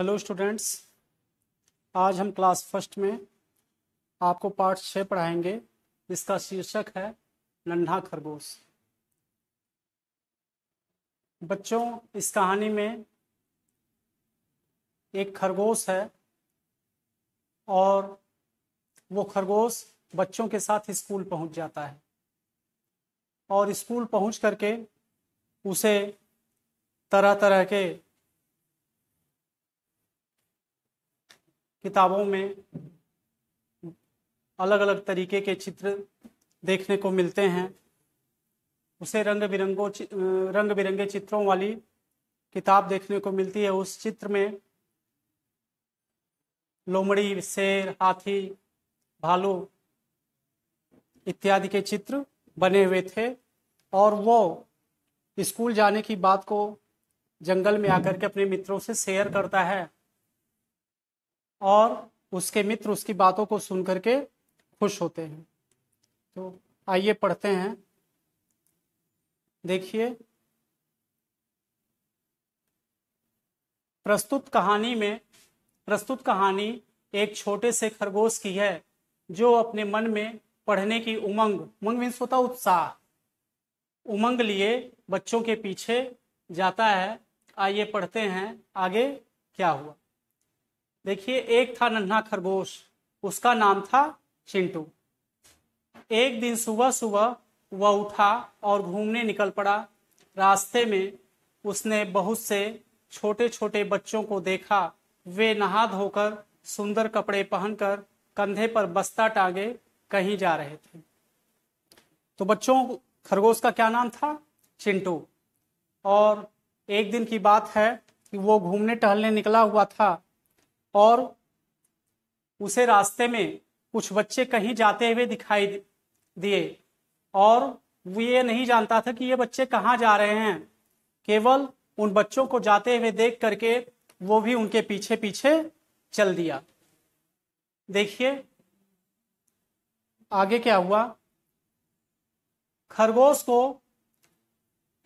hello students आज हम class first में आपको पार्ट छः पढ़ाएंगे जिसका शीर्षक है नन्हा खरगोश बच्चों इस कहानी में एक खरगोश है और वो खरगोश बच्चों के साथ स्कूल पहुंच जाता है और स्कूल पहुंच करके उसे तरह तरह के किताबों में अलग अलग तरीके के चित्र देखने को मिलते हैं उसे रंग बिरंगों रंग बिरंगे चित्रों वाली किताब देखने को मिलती है उस चित्र में लोमड़ी शेर हाथी भालू इत्यादि के चित्र बने हुए थे और वो स्कूल जाने की बात को जंगल में आकर के अपने मित्रों से शेयर करता है और उसके मित्र उसकी बातों को सुन करके खुश होते हैं तो आइए पढ़ते हैं देखिए प्रस्तुत कहानी में प्रस्तुत कहानी एक छोटे से खरगोश की है जो अपने मन में पढ़ने की उमंग उमंग मीन्स होता उत्साह उमंग लिए बच्चों के पीछे जाता है आइए पढ़ते हैं आगे क्या हुआ देखिए एक था नन्हा खरगोश उसका नाम था चिंटू एक दिन सुबह सुबह वह उठा और घूमने निकल पड़ा रास्ते में उसने बहुत से छोटे छोटे बच्चों को देखा वे नहा धोकर सुंदर कपड़े पहनकर कंधे पर बस्ता टांगे कहीं जा रहे थे तो बच्चों खरगोश का क्या नाम था चिंटू और एक दिन की बात है कि वो घूमने टहलने निकला हुआ था और उसे रास्ते में कुछ बच्चे कहीं जाते हुए दिखाई दिए और वो ये नहीं जानता था कि ये बच्चे कहाँ जा रहे हैं केवल उन बच्चों को जाते हुए देख करके वो भी उनके पीछे पीछे चल दिया देखिए आगे क्या हुआ खरगोश को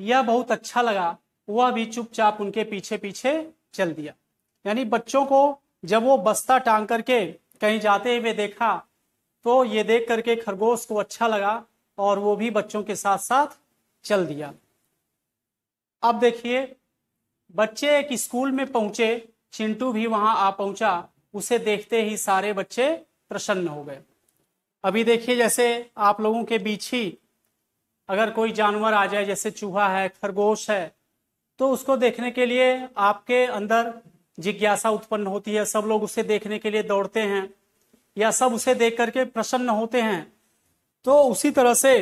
यह बहुत अच्छा लगा वह भी चुपचाप उनके पीछे पीछे चल दिया यानी बच्चों को जब वो बस्ता टांग करके कहीं जाते हुए देखा तो ये देख करके खरगोश को अच्छा लगा और वो भी बच्चों के साथ साथ चल दिया अब देखिए बच्चे एक स्कूल में पहुंचे चिंटू भी वहां आ पहुंचा उसे देखते ही सारे बच्चे प्रसन्न हो गए अभी देखिए जैसे आप लोगों के बीच ही अगर कोई जानवर आ जाए जैसे चूहा है खरगोश है तो उसको देखने के लिए आपके अंदर जिज्ञासा उत्पन्न होती है सब लोग उसे देखने के लिए दौड़ते हैं या सब उसे देख करके प्रसन्न होते हैं तो उसी तरह से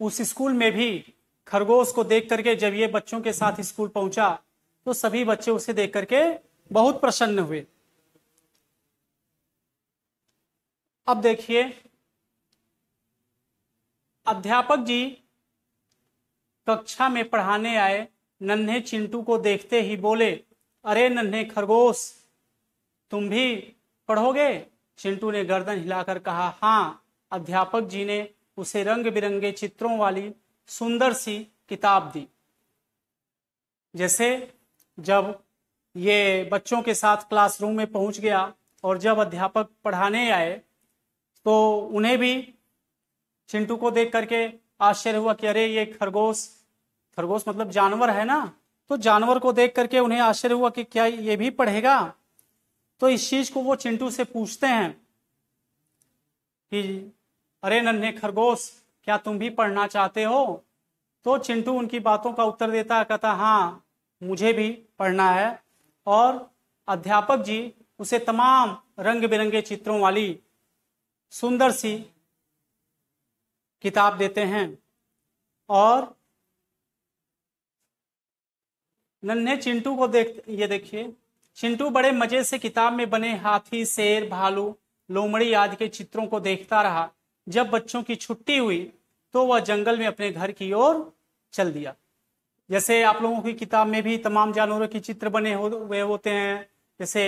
उस स्कूल में भी खरगोश को देख करके जब ये बच्चों के साथ स्कूल पहुंचा तो सभी बच्चे उसे देख करके बहुत प्रसन्न हुए अब देखिए अध्यापक जी कक्षा में पढ़ाने आए नन्हे चिंटू को देखते ही बोले अरे नन्हे खरगोश तुम भी पढ़ोगे चिंटू ने गर्दन हिलाकर कहा हाँ अध्यापक जी ने उसे रंग बिरंगे चित्रों वाली सुंदर सी किताब दी जैसे जब ये बच्चों के साथ क्लासरूम में पहुंच गया और जब अध्यापक पढ़ाने आए तो उन्हें भी चिंटू को देख करके आश्चर्य हुआ कि अरे ये खरगोश खरगोश मतलब जानवर है ना तो जानवर को देख करके उन्हें आश्चर्य हुआ कि क्या ये भी पढ़ेगा तो इस चीज को वो चिंटू से पूछते हैं कि अरे नन्हे खरगोश क्या तुम भी पढ़ना चाहते हो तो चिंटू उनकी बातों का उत्तर देता है कहता हाँ मुझे भी पढ़ना है और अध्यापक जी उसे तमाम रंग बिरंगे चित्रों वाली सुंदर सी किताब देते हैं और नन्हे चिंटू को देख ये देखिए चिंटू बड़े मजे से किताब में बने हाथी शेर भालू लोमड़ी आदि के चित्रों को देखता रहा जब बच्चों की छुट्टी हुई तो वह जंगल में अपने घर की ओर चल दिया जैसे आप लोगों की किताब में भी तमाम जानवरों के चित्र बने हुए हो, होते हैं जैसे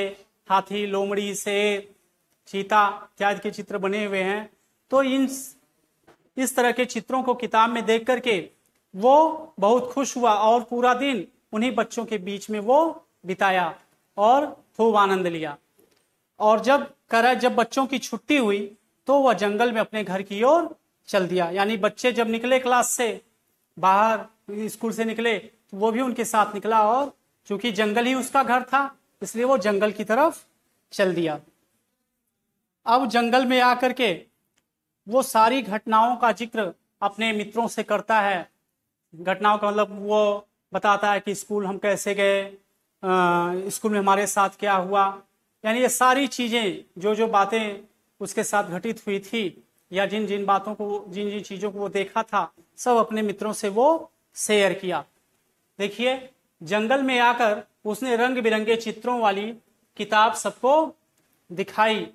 हाथी लोमड़ी शेर चीता इत्यादि के चित्र बने हुए हैं तो इन इस तरह के चित्रों को किताब में देख करके वो बहुत खुश हुआ और पूरा दिन उन्हीं बच्चों के बीच में वो बिताया और खूब आनंद लिया और जब करा जब बच्चों की छुट्टी हुई तो वह जंगल में अपने घर की ओर चल दिया यानी बच्चे जब निकले क्लास से बाहर स्कूल से निकले तो वो भी उनके साथ निकला और चूंकि जंगल ही उसका घर था इसलिए वो जंगल की तरफ चल दिया अब जंगल में आकर के वो सारी घटनाओं का जिक्र अपने मित्रों से करता है घटनाओं का मतलब वो बताता है कि स्कूल हम कैसे गए स्कूल में हमारे साथ क्या हुआ यानी ये सारी चीज़ें जो जो बातें उसके साथ घटित हुई थी या जिन जिन बातों को जिन जिन चीज़ों को वो देखा था सब अपने मित्रों से वो शेयर किया देखिए जंगल में आकर उसने रंग बिरंगे चित्रों वाली किताब सबको दिखाई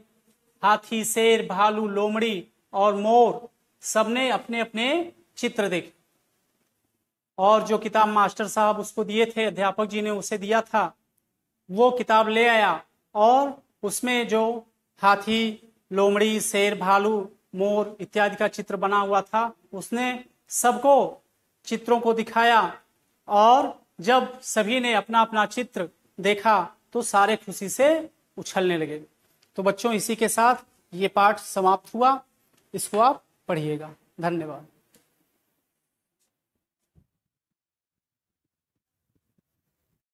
हाथी शेर भालू लोमड़ी और मोर सबने अपने अपने चित्र देखे और जो किताब मास्टर साहब उसको दिए थे अध्यापक जी ने उसे दिया था वो किताब ले आया और उसमें जो हाथी लोमड़ी शेर भालू मोर इत्यादि का चित्र बना हुआ था उसने सबको चित्रों को दिखाया और जब सभी ने अपना अपना चित्र देखा तो सारे खुशी से उछलने लगे तो बच्चों इसी के साथ ये पाठ समाप्त हुआ इसको आप पढ़िएगा धन्यवाद